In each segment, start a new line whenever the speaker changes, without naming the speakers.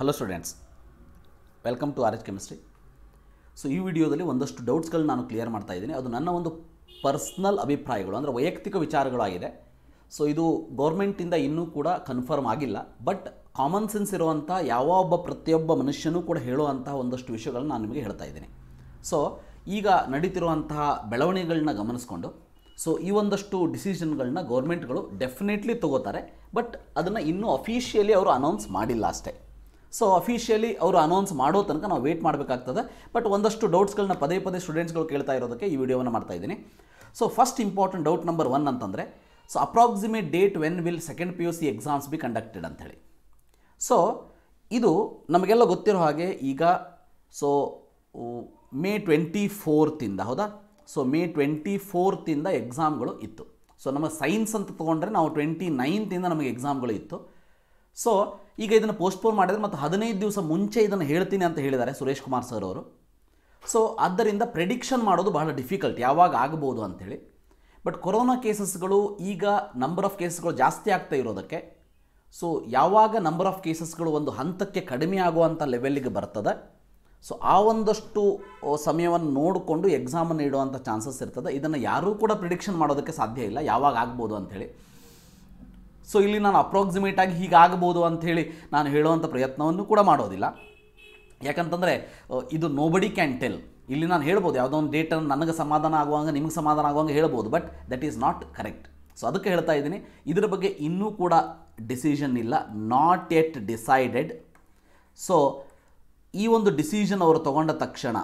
hello students welcome to R H chemistry so ಈ ವಿಡಿಯೋದಲ್ಲಿ ಒಂದಷ್ಟು ಡೌಟ್ಸ್ಗಳನ್ನ ನಾನು ಕ್ಲಿಯರ್ ಮಾಡ್ತಾ ಇದ್ದೀನಿ ಅದು ನನ್ನ ಒಂದು ಪರ್ಸ್ನಲ್ ಅಭಿಪ್ರಾಯಗಳು ಅಂದರೆ ವೈಯಕ್ತಿಕ ವಿಚಾರಗಳಾಗಿದೆ ಸೊ ಇದು ಗೌರ್ಮೆಂಟಿಂದ ಇನ್ನೂ ಕೂಡ ಕನ್ಫರ್ಮ್ ಆಗಿಲ್ಲ ಬಟ್ ಕಾಮನ್ ಸೆನ್ಸ್ ಇರುವಂಥ ಯಾವ ಒಬ್ಬ ಪ್ರತಿಯೊಬ್ಬ ಮನುಷ್ಯನೂ ಕೂಡ ಹೇಳುವಂತಹ ಒಂದಷ್ಟು ವಿಷಯಗಳನ್ನ ನಾನು ನಿಮಗೆ ಹೇಳ್ತಾ ಇದ್ದೀನಿ ಸೊ ಈಗ ನಡೀತಿರುವಂತಹ ಬೆಳವಣಿಗೆಗಳನ್ನ ಗಮನಿಸ್ಕೊಂಡು ಸೊ ಈ ಒಂದಷ್ಟು ಡಿಸಿಷನ್ಗಳನ್ನ ಗೌರ್ಮೆಂಟ್ಗಳು ಡೆಫಿನೆಟ್ಲಿ ತೊಗೋತಾರೆ ಬಟ್ ಅದನ್ನು ಇನ್ನೂ ಅಫಿಷಿಯಲಿ ಅವರು ಅನೌನ್ಸ್ ಮಾಡಿಲ್ಲ ಅಷ್ಟೇ ಸೊ ಅಫಿಷಿಯಲಿ ಅವರು ಅನೌನ್ಸ್ ಮಾಡೋ ತನಕ ನಾವು ವೇಟ್ ಮಾಡಬೇಕಾಗ್ತದೆ ಬಟ್ ಒಂದಷ್ಟು ಡೌಟ್ಸ್ಗಳನ್ನ ಪದೇ ಪದೇ ಸ್ಟೂಡೆಂಟ್ಸ್ಗಳು ಕೇಳ್ತಾ ಇರೋದಕ್ಕೆ ಈ ವಿಡಿಯೋವನ್ನು ಮಾಡ್ತಾ ಇದ್ದೀನಿ so first important doubt number one ಅಂತಂದರೆ so approximate date when will second P U C exams be conducted ಅಂಥೇಳಿ ಸೊ ಇದು ನಮಗೆಲ್ಲ ಗೊತ್ತಿರೋ ಹಾಗೆ ಈಗ ಸೊ ಮೇ ಟ್ವೆಂಟಿ ಫೋರ್ತಿಂದ ಹೌದಾ ಸೊ ಮೇ ಟ್ವೆಂಟಿ ಫೋರ್ತಿಂದ ಎಕ್ಸಾಮ್ಗಳು ಇತ್ತು ಸೊ ನಮ್ಮ ಸೈನ್ಸ್ ಅಂತ ತೊಗೊಂಡ್ರೆ ನಾವು ಟ್ವೆಂಟಿ ನೈನ್ತಿಂದ ನಮಗೆ ಎಕ್ಸಾಮ್ಗಳು ಇತ್ತು ಸೊ ಈಗ ಇದನ್ನು ಪೋಸ್ಟ್ಪೋನ್ ಮಾಡಿದರೆ ಮತ್ತು ಹದಿನೈದು ದಿವಸ ಮುಂಚೆ ಇದನ್ನು ಹೇಳ್ತೀನಿ ಅಂತ ಹೇಳಿದ್ದಾರೆ ಸುರೇಶ್ ಕುಮಾರ್ ಸರ್ ಅವರು ಸೊ ಆದ್ದರಿಂದ ಪ್ರೆಡಿಕ್ಷನ್ ಮಾಡೋದು ಬಹಳ ಡಿಫಿಕಲ್ಟ್ ಯಾವಾಗ ಆಗ್ಬೋದು ಅಂಥೇಳಿ ಬಟ್ ಕೊರೋನಾ ಕೇಸಸ್ಗಳು ಈಗ ನಂಬರ್ ಆಫ್ ಕೇಸಸ್ಗಳು ಜಾಸ್ತಿ ಆಗ್ತಾ ಇರೋದಕ್ಕೆ ಸೊ ಯಾವಾಗ ನಂಬರ್ ಆಫ್ ಕೇಸಸ್ಗಳು ಒಂದು ಹಂತಕ್ಕೆ ಕಡಿಮೆ ಆಗುವಂಥ ಲೆವೆಲ್ಲಿಗೆ ಬರ್ತದೆ ಸೊ ಆ ಒಂದಷ್ಟು ಸಮಯವನ್ನು ನೋಡಿಕೊಂಡು ಎಕ್ಸಾಮನ್ನು ಇಡುವಂಥ ಚಾನ್ಸಸ್ ಇರ್ತದೆ ಇದನ್ನು ಯಾರೂ ಕೂಡ ಪ್ರಿಡಿಕ್ಷನ್ ಮಾಡೋದಕ್ಕೆ ಸಾಧ್ಯ ಇಲ್ಲ ಯಾವಾಗ ಆಗ್ಬೋದು ಅಂಥೇಳಿ ಸೊ ಇಲ್ಲಿ ನಾನು ಅಪ್ರಾಕ್ಸಿಮೇಟಾಗಿ ಹೀಗಾಗಬಹುದು ಅಂಥೇಳಿ ನಾನು ಹೇಳುವಂಥ ಪ್ರಯತ್ನವನ್ನು ಕೂಡ ಮಾಡೋದಿಲ್ಲ ಯಾಕಂತಂದರೆ ಇದು ನೋಬಡಿ ಕ್ಯಾನ್ ಟೆಲ್ ಇಲ್ಲಿ ನಾನು ಹೇಳ್ಬೋದು ಯಾವುದೋ ಒಂದು ಡೇಟನ್ನು ನನಗೆ ಸಮಾಧಾನ ಆಗುವಾಗ ನಿಮಗೆ ಸಮಾಧಾನ ಆಗುವಾಗ ಹೇಳ್ಬೋದು but that is not correct so ಅದಕ್ಕೆ ಹೇಳ್ತಾ ಇದ್ದೀನಿ ಇದರ ಬಗ್ಗೆ ಇನ್ನೂ ಕೂಡ ಡಿಸಿಷನ್ ಇಲ್ಲ ನಾಟ್ ಎಟ್ ಡಿಸೈಡೆಡ್ ಸೊ ಈ ಒಂದು ಡಿಸಿಷನ್ ಅವರು ತಗೊಂಡ ತಕ್ಷಣ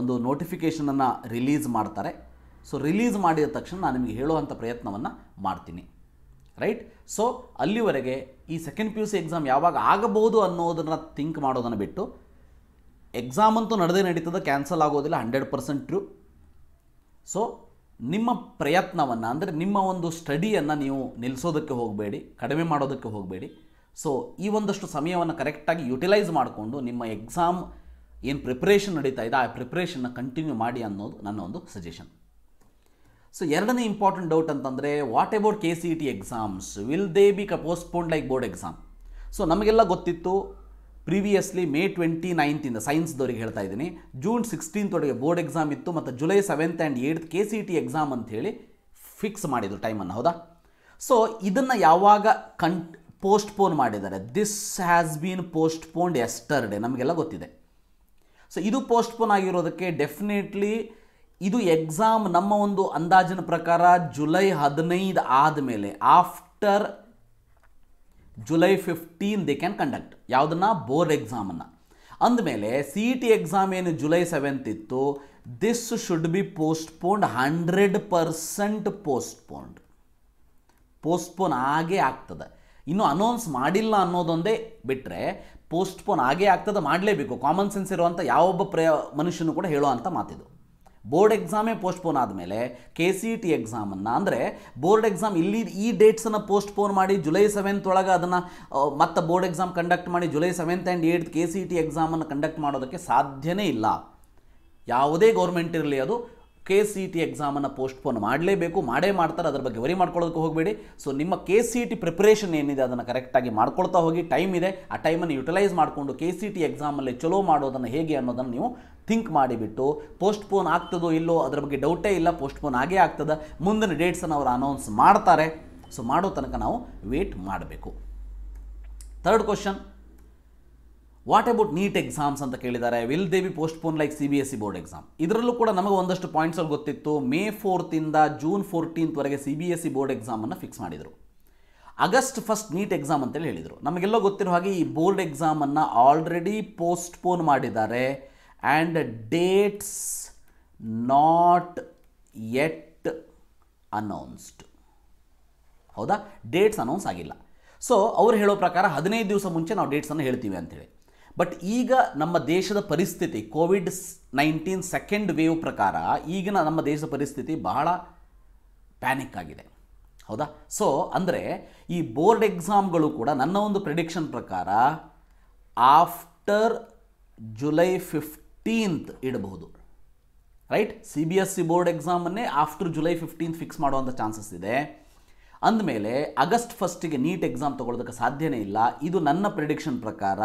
ಒಂದು ನೋಟಿಫಿಕೇಷನನ್ನು ರಿಲೀಸ್ ಮಾಡ್ತಾರೆ ಸೊ ರಿಲೀಸ್ ಮಾಡಿದ ತಕ್ಷಣ ನಾನು ನಿಮಗೆ ಹೇಳುವಂಥ ಪ್ರಯತ್ನವನ್ನು ಮಾಡ್ತೀನಿ ರೈಟ್ ಸೊ ಅಲ್ಲಿವರೆಗೆ ಈ second P U C exam ಯಾವಾಗ ಆಗಬಹುದು ಅನ್ನೋದನ್ನು ಥಿಂಕ್ ಮಾಡೋದನ್ನು ಬಿಟ್ಟು ಎಕ್ಸಾಮ್ ಅಂತೂ ನಡೆದೇ ನಡೀತದೆ ಕ್ಯಾನ್ಸಲ್ ಆಗೋದಿಲ್ಲ ಹಂಡ್ರೆಡ್ ಪರ್ಸೆಂಟ್ ಟ್ರೂ ಸೊ ನಿಮ್ಮ ಪ್ರಯತ್ನವನ್ನು ಅಂದರೆ ನಿಮ್ಮ ಒಂದು ಸ್ಟಡಿಯನ್ನು ನೀವು ನಿಲ್ಲಿಸೋದಕ್ಕೆ ಹೋಗಬೇಡಿ ಕಡಿಮೆ ಮಾಡೋದಕ್ಕೆ ಹೋಗಬೇಡಿ ಸೊ ಈ ಒಂದಷ್ಟು ಸಮಯವನ್ನು ಕರೆಕ್ಟಾಗಿ ಯುಟಿಲೈಸ್ ಮಾಡಿಕೊಂಡು ನಿಮ್ಮ ಎಕ್ಸಾಮ್ ಏನು ಪ್ರಿಪ್ರೇಷನ್ ನಡೀತಾ ಇದೆ ಆ ಪ್ರಿಪ್ರೇಷನ್ನ ಕಂಟಿನ್ಯೂ ಮಾಡಿ ಅನ್ನೋದು ನನ್ನ ಒಂದು ಸಜೆಷನ್ ಸೊ ಎರಡನೇ ಇಂಪಾರ್ಟೆಂಟ್ ಡೌಟ್ ಅಂತಂದರೆ what about K C E T exams will they be ಕ postpone like board exam so ನಮಗೆಲ್ಲ ಗೊತ್ತಿತ್ತು ಪ್ರೀವಿಯಸ್ಲಿ ಮೇ ಟ್ವೆಂಟಿ ನೈನ್ತಿಂದ ಸೈನ್ಸ್ದವ್ರಿಗೆ ಹೇಳ್ತಾ ಇದ್ದೀನಿ ಜೂನ್ ಒಳಗೆ ಬೋರ್ಡ್ ಎಕ್ಸಾಮ್ ಇತ್ತು ಮತ್ತು July seventh and eight K C E T exam ಅಂಥೇಳಿ ಫಿಕ್ಸ್ ಮಾಡಿದರು ಟೈಮನ್ನು ಹೌದಾ ಸೊ ಇದನ್ನು ಯಾವಾಗ ಕಂಟ್ ಪೋಸ್ಟ್ಪೋನ್ ಮಾಡಿದ್ದಾರೆ this has been postponed yesterday ನಮಗೆಲ್ಲ ಗೊತ್ತಿದೆ ಸೊ ಇದು ಪೋಸ್ಟ್ಪೋನ್ ಆಗಿರೋದಕ್ಕೆ ಡೆಫಿನೆಟ್ಲಿ ಇದು ಎಕ್ಸಾಮ್ ನಮ್ಮ ಒಂದು ಅಂದಾಜಿನ ಪ್ರಕಾರ ಜುಲೈ ಹದಿನೈದು ಆದಮೇಲೆ after July fifteen they can conduct ಯಾವುದನ್ನ ಬೋರ್ಡ್ ಎಕ್ಸಾಮನ್ನು ಅಂದಮೇಲೆ ಸಿ ಇ ಟಿ ಎಕ್ಸಾಮ್ ಏನು ಜುಲೈ ಸೆವೆಂತ್ ಇತ್ತು this should be postponed hundred percent postponed postpone ಆಗೇ ಆಗ್ತದೆ ಇನ್ನು ಅನೌನ್ಸ್ ಮಾಡಿಲ್ಲ ಅನ್ನೋದೊಂದೇ ಬಿಟ್ಟರೆ ಪೋಸ್ಟ್ಪೋನ್ ಆಗೇ ಆಗ್ತದೆ ಮಾಡಲೇಬೇಕು ಕಾಮನ್ ಸೆನ್ಸ್ ಇರುವಂಥ ಯಾವೊಬ್ಬ ಪ್ರಯ ಮನುಷ್ಯನೂ ಕೂಡ ಹೇಳೋ ಅಂತ ಮಾತಿದು ಬೋರ್ಡ್ ಎಕ್ಸಾಮೇ ಪೋಸ್ಟ್ಪೋನ್ ಆದಮೇಲೆ ಕೆ ಸಿ ಟಿ e ಎಕ್ಸಾಮನ್ನು ಅಂದರೆ ಬೋರ್ಡ್ ಎಕ್ಸಾಮ್ ಇಲ್ಲಿ ಈ ಡೇಟ್ಸನ್ನು ಪೋಸ್ಟ್ಪೋನ್ ಮಾಡಿ ಜುಲೈ ಸೆವೆಂತ್ ಒಳಗೆ ಅದನ್ನು ಮತ್ತೆ ಬೋರ್ಡ್ ಎಕ್ಸಾಮ್ ಕಂಡಕ್ಟ್ ಮಾಡಿ July seventh and eight K C T ಎಕ್ಸಾಮನ್ನು ಕಂಡಕ್ಟ್ ಮಾಡೋದಕ್ಕೆ ಸಾಧ್ಯವೇ ಇಲ್ಲ ಯಾವುದೇ ಗೌರ್ಮೆಂಟ್ ಇರಲಿ ಅದು ಕೆ ಸಿ ಟಿ ಎಕ್ಸಾಮನ್ನು ಪೋಸ್ಟ್ಪೋನ್ ಮಾಡಲೇಬೇಕು ಮಾಡೇ ಮಾಡ್ತಾರೆ ಅದರ ಬಗ್ಗೆ ವರಿ ಮಾಡ್ಕೊಳ್ಳೋದಕ್ಕೆ ಹೋಗಬೇಡಿ ಸೊ ನಿಮ್ಮ ಕೆ ಸಿ ಟಿ ಪ್ರಿಪ್ರೇಷನ್ ಏನಿದೆ ಅದನ್ನು ಕರೆಕ್ಟಾಗಿ ಮಾಡ್ಕೊಳ್ತಾ ಹೋಗಿ ಟೈಮ್ ಇದೆ ಆ ಟೈಮನ್ನು ಯುಟಿಲೈಸ್ ಮಾಡಿಕೊಂಡು ಕೆ ಸಿ ಟಿ ಎಕ್ಸಾಮಲ್ಲಿ ಚಲೋ ಮಾಡೋದನ್ನು ಹೇಗೆ ಅನ್ನೋದನ್ನು ನೀವು ಥಿಂಕ್ ಮಾಡಿಬಿಟ್ಟು ಪೋಸ್ಟ್ಪೋನ್ ಆಗ್ತದೋ ಇಲ್ಲೋ ಅದರ ಬಗ್ಗೆ ಡೌಟೇ ಇಲ್ಲ ಪೋಸ್ಟ್ಪೋನ್ ಆಗೇ ಆಗ್ತದೆ ಮುಂದಿನ ಡೇಟ್ಸನ್ನು ಅವರು ಅನೌನ್ಸ್ ಮಾಡ್ತಾರೆ ಸೊ ಮಾಡೋ ತನಕ ನಾವು ವೇಟ್ ಮಾಡಬೇಕು third question what about NEET exams ಅಂತ ಕೇಳಿದ್ದಾರೆ will they be postpone like C B S C board exam ಇದರಲ್ಲೂ ಕೂಡ ನಮಗೆ ಒಂದಷ್ಟು ಪಾಯಿಂಟ್ಸ್ ಅಲ್ಲಿ ಗೊತ್ತಿತ್ತು ಮೇ ಫೋರ್ತಿಂದ ಜೂನ್ ಫೋರ್ಟೀನ್ತ್ವರೆಗೆ C B S C board ಎಕ್ಸಾಮನ್ನು ಫಿಕ್ಸ್ ಮಾಡಿದರು ಆಗಸ್ಟ್ ಫಸ್ಟ್ ನೀಟ್ ಎಕ್ಸಾಮ್ ಅಂತೇಳಿ ಹೇಳಿದರು ನಮಗೆಲ್ಲ ಗೊತ್ತಿರೋ ಹಾಗೆ ಈ ಬೋರ್ಡ್ ಎಕ್ಸಾಮನ್ನು ಆಲ್ರೆಡಿ ಪೋಸ್ಟ್ಪೋನ್ ಮಾಡಿದ್ದಾರೆ and dates not yet announced ಹೌದಾ ಡೇಟ್ಸ್ ಅನೌನ್ಸ್ ಆಗಿಲ್ಲ ಸೊ ಅವ್ರು ಹೇಳೋ ಪ್ರಕಾರ ಹದಿನೈದು ದಿವಸ ಮುಂಚೆ ನಾವು ಡೇಟ್ಸನ್ನು ಹೇಳ್ತೀವಿ ಅಂಥೇಳಿ ಬಟ್ ಈಗ ನಮ್ಮ ದೇಶದ ಪರಿಸ್ಥಿತಿ ಕೋವಿಡ್ ನೈನ್ಟೀನ್ ಸೆಕೆಂಡ್ ವೇವ್ ಪ್ರಕಾರ ಈಗಿನ ನಮ್ಮ ದೇಶದ ಪರಿಸ್ಥಿತಿ ಬಹಳ ಪ್ಯಾನಿಕ್ ಆಗಿದೆ ಹೌದಾ ಸೊ ಅಂದರೆ ಈ ಬೋರ್ಡ್ ಎಕ್ಸಾಮ್ಗಳು ಕೂಡ ನನ್ನ ಒಂದು ಪ್ರಿಡಿಕ್ಷನ್ ಪ್ರಕಾರ ಆಫ್ಟರ್ ಜುಲೈ ಫಿಫ್ಟೀನ್ತ್ ಇಡಬಹುದು right C B S C board ಎಕ್ಸಾಮನ್ನೇ ಆಫ್ಟರ್ ಜುಲೈ ಫಿಫ್ಟೀನ್ತ್ ಫಿಕ್ಸ್ ಮಾಡುವಂಥ ಚಾನ್ಸಸ್ ಇದೆ ಅಂದಮೇಲೆ ಆಗಸ್ಟ್ ಫಸ್ಟಿಗೆ ನೀಟ್ ಎಕ್ಸಾಮ್ ತೊಗೊಳೋದಕ್ಕೆ ಸಾಧ್ಯನೇ ಇಲ್ಲ ಇದು ನನ್ನ ಪ್ರಿಡಿಕ್ಷನ್ ಪ್ರಕಾರ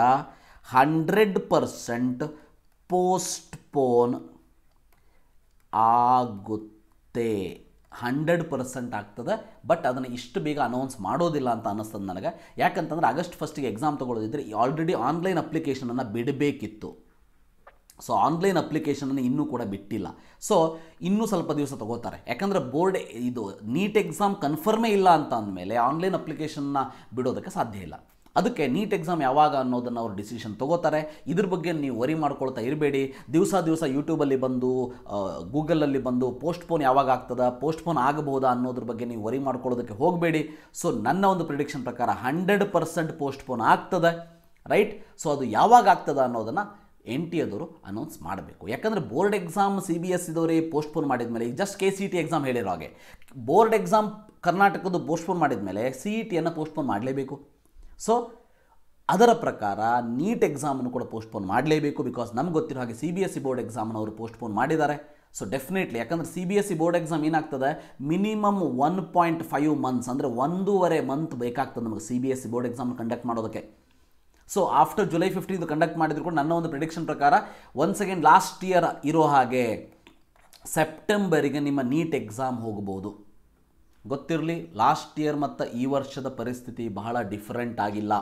ಹಂಡ್ರೆಡ್ ಪರ್ಸೆಂಟ್ ಪೋಸ್ಟ್ಪೋನ್ ಆಗುತ್ತೆ ಹಂಡ್ರೆಡ್ ಪರ್ಸೆಂಟ್ ಆಗ್ತದೆ ಬಟ್ ಅದನ್ನು ಇಷ್ಟು ಬೇಗ ಅನೌನ್ಸ್ ಮಾಡೋದಿಲ್ಲ ಅಂತ ಅನ್ನಿಸ್ತದೆ ನನಗೆ ಯಾಕಂತಂದ್ರೆ ಆಗಸ್ಟ್ ಫಸ್ಟಿಗೆ ಎಕ್ಸಾಮ್ ತೊಗೊಳ್ಳೋದಿದ್ರೆ ಆಲ್ರೆಡಿ ಆನ್ಲೈನ್ ಅಪ್ಲಿಕೇಶನನ್ನು ಬಿಡಬೇಕಿತ್ತು ಸೊ ಆನ್ಲೈನ್ ಅಪ್ಲಿಕೇಶನನ್ನು ಇನ್ನೂ ಕೂಡ ಬಿಟ್ಟಿಲ್ಲ ಸೊ ಇನ್ನೂ ಸ್ವಲ್ಪ ದಿವಸ ತಗೋತಾರೆ ಯಾಕಂದರೆ ಬೋರ್ಡ್ ಇದು ನೀಟ್ ಎಕ್ಸಾಮ್ ಕನ್ಫರ್ಮೇ ಇಲ್ಲ ಅಂತ ಅಂದಮೇಲೆ ಆನ್ಲೈನ್ ಅಪ್ಲಿಕೇಶನ್ನ ಬಿಡೋದಕ್ಕೆ ಸಾಧ್ಯ ಇಲ್ಲ ಅದಕ್ಕೆ ನೀಟ್ ಎಕ್ಸಾಮ್ ಯಾವಾಗ ಅನ್ನೋದನ್ನು ಅವರು ಡಿಸಿಷನ್ ತೊಗೋತಾರೆ ಇದ್ರ ಬಗ್ಗೆ ನೀವು ವರಿ ಮಾಡ್ಕೊಳ್ತಾ ಇರಬೇಡಿ ದಿವಸ ದಿವಸ ಯೂಟ್ಯೂಬಲ್ಲಿ ಬಂದು ಗೂಗಲಲ್ಲಿ ಬಂದು ಪೋಸ್ಟ್ಪೋನ್ ಯಾವಾಗ ಆಗ್ತದ ಪೋಸ್ಟ್ಪೋನ್ ಆಗಬಹುದಾ ಅನ್ನೋದ್ರ ಬಗ್ಗೆ ನೀವು ವರಿ ಮಾಡ್ಕೊಳ್ಳೋದಕ್ಕೆ ಹೋಗಬೇಡಿ ಸೊ ನನ್ನ ಒಂದು ಪ್ರಿಡಿಕ್ಷನ್ ಪ್ರಕಾರ ಹಂಡ್ರೆಡ್ ಪರ್ಸೆಂಟ್ ಪೋಸ್ಟ್ಪೋನ್ ಆಗ್ತದೆ ರೈಟ್ ಸೊ ಅದು ಯಾವಾಗ ಆಗ್ತದ ಅನ್ನೋದನ್ನು ಎನ್ ಟಿ ಎದವರು ಅನೌನ್ಸ್ ಮಾಡಬೇಕು ಯಾಕಂದರೆ board exam C B S post postpone ಮಾಡಿದ ಮೇಲೆ ಈಗ just K C T exam ಹೇಳಿರೋ ಹಾಗೆ ಬೋರ್ಡ್ ಎಕ್ಸಾಮ್ ಕರ್ನಾಟಕದ್ದು ಪೋಸ್ಟ್ಪೋನ್ ಮಾಡಿದ ಮೇಲೆ ಸಿ ಇ e ಟಿಯನ್ನು ಪೋಸ್ಟ್ಪೋನ್ ಮಾಡಲೇಬೇಕು ಸೊ ಅದರ ಪ್ರಕಾರ ನೀಟ್ ಎಕ್ಸಾಮನ್ನು ಕೂಡ ಪೋಸ್ಟ್ಪೋನ್ ಮಾಡಲೇಬೇಕು ಬಿಕಾಸ್ ನಮ್ಗೆ ಗೊತ್ತಿರೋ ಹಾಗೆ C B S C board ಎಕ್ಸಾಮನ್ನು ಅವರು ಪೋಸ್ಟ್ಪೋನ್ ಮಾಡಿದ್ದಾರೆ ಸೊ ಡೆಫಿನೆಟ್ಲಿ ಯಾಕಂದರೆ C B S C board exam ಏನಾಗ್ತದೆ minimum one point five months ಅಂದರೆ ಒಂದೂವರೆ ಮಂತ್ ಬೇಕಾಗ್ತದೆ ನಮಗೆ C B S C board exam conduct ಮಾಡೋದಕ್ಕೆ so after July fifteen conduct ಮಾಡಿದ್ರು ಕೂಡ ನನ್ನ ಒಂದು ಪ್ರಿಡಿಕ್ಷನ್ ಪ್ರಕಾರ ಒನ್ಸ್ ಸೆಕೆಂಡ್ ಲಾಸ್ಟ್ ಇಯರ್ ಇರೋ ಹಾಗೆ ಸೆಪ್ಟೆಂಬರಿಗೆ ನಿಮ್ಮ ನೀಟ್ ಎಕ್ಸಾಮ್ ಹೋಗ್ಬೋದು ಗೊತ್ತಿರಲಿ ಲಾಸ್ಟ್ ಇಯರ್ ಮತ್ತು ಈ ವರ್ಷದ ಪರಿಸ್ಥಿತಿ ಬಹಳ ಡಿಫ್ರೆಂಟ್ ಆಗಿಲ್ಲ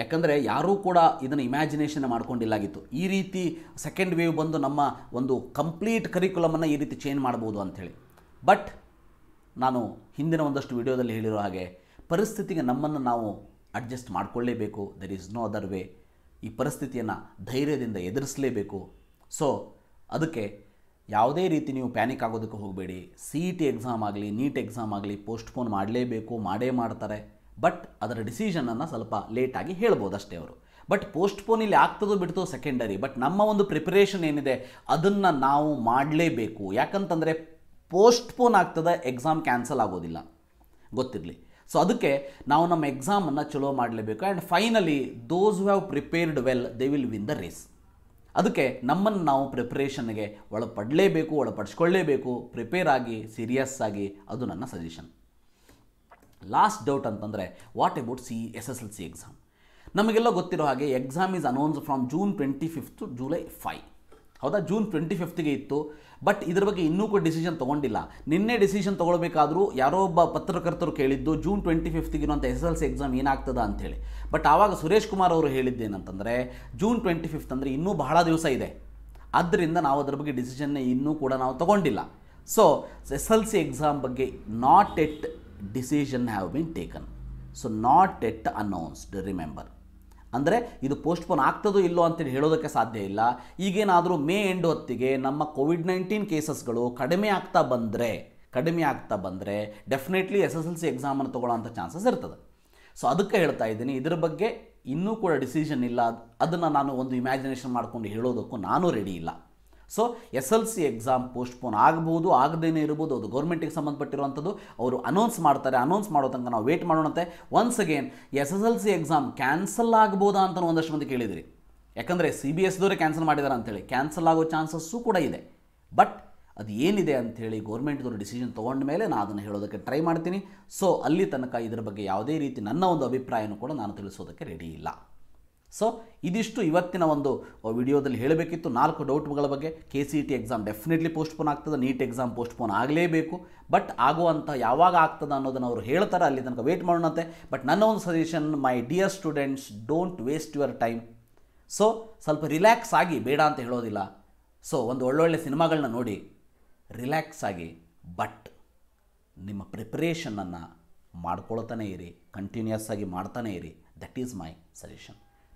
ಯಾಕಂದರೆ ಯಾರೂ ಕೂಡ ಇದನ್ನು ಇಮ್ಯಾಜಿನೇಷನ್ ಮಾಡ್ಕೊಂಡಿಲ್ಲಾಗಿತ್ತು ಈ ರೀತಿ ಸೆಕೆಂಡ್ ವೇವ್ ಬಂದು ನಮ್ಮ ಒಂದು ಕಂಪ್ಲೀಟ್ ಕರಿಕ್ಯುಲಮನ್ನು ಈ ರೀತಿ ಚೇಂಜ್ ಮಾಡ್ಬೋದು ಅಂಥೇಳಿ ಬಟ್ ನಾನು ಹಿಂದಿನ ಒಂದಷ್ಟು ವಿಡಿಯೋದಲ್ಲಿ ಹೇಳಿರೋ ಹಾಗೆ ಪರಿಸ್ಥಿತಿಗೆ ನಮ್ಮನ್ನು ನಾವು ಅಡ್ಜಸ್ಟ್ ಮಾಡಿಕೊಳ್ಳೇಬೇಕು there is no other way ಈ ಪರಿಸ್ಥಿತಿಯನ್ನು ಧೈರ್ಯದಿಂದ ಎದುರಿಸಲೇಬೇಕು ಸೊ ಅದಕ್ಕೆ ಯಾವುದೇ ರೀತಿ ನೀವು ಪ್ಯಾನಿಕ್ ಆಗೋದಕ್ಕೆ ಹೋಗಬೇಡಿ C E e T exam ಆಗಲಿ ನೀಟ್ ಎಕ್ಸಾಮ್ ಆಗಲಿ ಪೋಸ್ಟ್ಪೋನ್ ಮಾಡಲೇಬೇಕು ಮಾಡೇ ಮಾಡ್ತಾರೆ ಬಟ್ ಅದರ ಡಿಸಿಷನನ್ನು ಸ್ವಲ್ಪ ಲೇಟಾಗಿ ಹೇಳ್ಬೋದು ಅಷ್ಟೇ ಅವರು ಬಟ್ ಪೋಸ್ಟ್ಪೋನ್ ಇಲ್ಲಿ ಆಗ್ತದೋ ಬಿಡ್ತೋ ಸೆಕೆಂಡರಿ ಬಟ್ ನಮ್ಮ ಒಂದು ಪ್ರಿಪರೇಷನ್ ಏನಿದೆ ಅದನ್ನು ನಾವು ಮಾಡಲೇಬೇಕು ಯಾಕಂತಂದರೆ ಪೋಸ್ಟ್ಪೋನ್ ಆಗ್ತದೆ ಎಕ್ಸಾಮ್ ಕ್ಯಾನ್ಸಲ್ ಆಗೋದಿಲ್ಲ ಗೊತ್ತಿರಲಿ ಸೊ ಅದಕ್ಕೆ ನಾವು ನಮ್ಮ ಎಕ್ಸಾಮನ್ನು ಚಲೋ ಮಾಡಲೇಬೇಕು and finally those have prepared well they will win the race ಅದಕ್ಕೆ ನಮ್ಮನ್ನು ನಾವು ಪ್ರಿಪ್ರೇಷನ್ಗೆ ಒಳಪಡಲೇಬೇಕು ಒಳಪಡಿಸ್ಕೊಳ್ಳೇಬೇಕು ಪ್ರಿಪೇರ್ ಆಗಿ ಸೀರಿಯಸ್ ಆಗಿ ಅದು ನನ್ನ ಸಜೆಷನ್ ಲಾಸ್ಟ್ ಡೌಟ್ ಅಂತಂದರೆ what about C S S L C exam ನಮಗೆಲ್ಲ ಗೊತ್ತಿರೋ ಹಾಗೆ exam is announce from June twenty fifth July five ಹೌದಾ ಜೂನ್ ಟ್ವೆಂಟಿ ಫಿಫ್ತ್ಗೆ ಇತ್ತು ಬಟ್ ಇದ್ರ ಬಗ್ಗೆ ಇನ್ನೂ ಕೂಡ ಡಿಸಿಷನ್ ತೊಗೊಂಡಿಲ್ಲ ನಿನ್ನೆ ಡಿಸಿಷನ್ ತೊಗೊಳ್ಬೇಕಾದ್ರೂ ಯಾರೋ ಒಬ್ಬ ಪತ್ರಕರ್ತರು ಕೇಳಿದ್ದು ಜೂನ್ ಟ್ವೆಂಟಿ ಫಿಫ್ತ್ಗೆ ಇರುವಂಥ ಎಸ್ ಎಲ್ ಸಿ ಎಕ್ಸಾಮ್ ಏನಾಗ್ತದ ಅಂಥೇಳಿ ಬಟ್ ಆವಾಗ ಸುರೇಶ್ ಕುಮಾರ್ ಅವರು ಹೇಳಿದ್ದೇನಂತಂದರೆ ಜೂನ್ ಟ್ವೆಂಟಿ ಫಿಫ್ತ್ ಅಂದರೆ ಇನ್ನೂ ಬಹಳ ದಿವಸ ಇದೆ ಆದ್ದರಿಂದ ನಾವು ಅದ್ರ ಬಗ್ಗೆ ಡಿಸಿಷನ್ನೇ ಇನ್ನೂ ಕೂಡ ನಾವು ತೊಗೊಂಡಿಲ್ಲ so S L C exam ಬಗ್ಗೆ not yet decision have been taken so not yet announced remember ಅಂದರೆ ಇದು ಪೋಸ್ಟ್ಪೋನ್ ಆಗ್ತದೋ ಇಲ್ಲೋ ಅಂತೇಳಿ ಹೇಳೋದಕ್ಕೆ ಸಾಧ್ಯ ಇಲ್ಲ ಈಗೇನಾದರೂ ಮೇ ಎಂಡ್ ಹೊತ್ತಿಗೆ ನಮ್ಮ ಕೋವಿಡ್ ನೈನ್ಟೀನ್ ಕೇಸಸ್ಗಳು ಕಡಿಮೆ ಆಗ್ತಾ ಬಂದರೆ ಕಡಿಮೆ ಆಗ್ತಾ ಬಂದರೆ definitely S S L C ಎಕ್ಸಾಮನ್ನು ತೊಗೊಳ್ಳೋಂಥ ಚಾನ್ಸಸ್ ಇರ್ತದೆ ಸೊ ಅದಕ್ಕೆ ಹೇಳ್ತಾ ಇದ್ದೀನಿ ಇದರ ಬಗ್ಗೆ ಇನ್ನೂ ಕೂಡ ಡಿಸಿಷನ್ ಇಲ್ಲ ಅದನ್ನು ನಾನು ಒಂದು ಇಮ್ಯಾಜಿನೇಷನ್ ಮಾಡಿಕೊಂಡು ಹೇಳೋದಕ್ಕೂ ನಾನು ರೆಡಿ ಇಲ್ಲ so S L C exam postpone ಆಗಬಹುದು ಆಗದೇನೆ ಇರ್ಬೋದು ಅದು ಗೌರ್ಮೆಂಟಿಗೆ ಸಂಬಂಧಪಟ್ಟಿರುವಂಥದ್ದು ಅವರು ಅನೌನ್ಸ್ ಮಾಡ್ತಾರೆ ಅನೌನ್ಸ್ ಮಾಡೋ ತನಕ ನಾವು ವೇಟ್ ಮಾಡೋಣಂತೆ once again S S L C exam cancel ಆಗ್ಬೋದಾ ಅಂತ ಒಂದಷ್ಟು ಮಂದಿ ಕೇಳಿದಿರಿ ಯಾಕಂದರೆ ಸಿ ಬಿ ಎಸ್ದವರೇ ಕ್ಯಾನ್ಸಲ್ ಮಾಡಿದಾರೆ ಅಂತೇಳಿ ಕ್ಯಾನ್ಸಲ್ ಆಗೋ ಚಾನ್ಸಸ್ಸು ಕೂಡ ಇದೆ ಬಟ್ ಅದು ಏನಿದೆ ಅಂಥೇಳಿ ಗೌರ್ಮೆಂಟ್ದವ್ರು ಡಿಸಿಷನ್ ತೊಗೊಂಡ ಮೇಲೆ ನಾನು ಅದನ್ನು ಹೇಳೋದಕ್ಕೆ ಟ್ರೈ ಮಾಡ್ತೀನಿ ಸೊ ಅಲ್ಲಿ ತನಕ ಇದರ ಬಗ್ಗೆ ಯಾವುದೇ ರೀತಿ ನನ್ನ ಒಂದು ಅಭಿಪ್ರಾಯನೂ ಕೂಡ ನಾನು ತಿಳಿಸೋದಕ್ಕೆ ರೆಡಿ ಇಲ್ಲ ಸೊ ಇದಿಷ್ಟು ಇವತ್ತಿನ ಒಂದು ವಿಡಿಯೋದಲ್ಲಿ ಹೇಳಬೇಕಿತ್ತು ನಾಲ್ಕು ಡೌಟ್ಗಳ ಬಗ್ಗೆ K C T exam definitely postpone ಆಗ್ತದೆ ನೀಟ್ ಎಕ್ಸಾಮ್ ಪೋಸ್ಟ್ಪೋನ್ ಆಗಲೇಬೇಕು ಬಟ್ ಆಗುವಂಥ ಯಾವಾಗ ಆಗ್ತದೆ ಅನ್ನೋದನ್ನು ಅವರು ಹೇಳ್ತಾರೆ ಅಲ್ಲಿ ತನಕ ವೇಟ್ ಮಾಡೋಣಂತೆ ಬಟ್ ನನ್ನ ಒಂದು suggestion my dear students don't waste your time so ಸ್ವಲ್ಪ ರಿಲ್ಯಾಕ್ಸ್ ಆಗಿ ಬೇಡ ಅಂತ ಹೇಳೋದಿಲ್ಲ ಸೊ ಒಂದು ಒಳ್ಳೊಳ್ಳೆ ಸಿನಿಮಾಗಳನ್ನ ನೋಡಿ ರಿಲ್ಯಾಕ್ಸ್ ಆಗಿ ಬಟ್ ನಿಮ್ಮ ಪ್ರಿಪ್ರೇಷನನ್ನು ಮಾಡ್ಕೊಳ್ತಾನೆ ಇರಿ ಕಂಟಿನ್ಯೂಸ್ ಆಗಿ ಮಾಡ್ತಾನೆ ಇರಿ ದಟ್ ಈಸ್ ಮೈ ಸಜೆಷನ್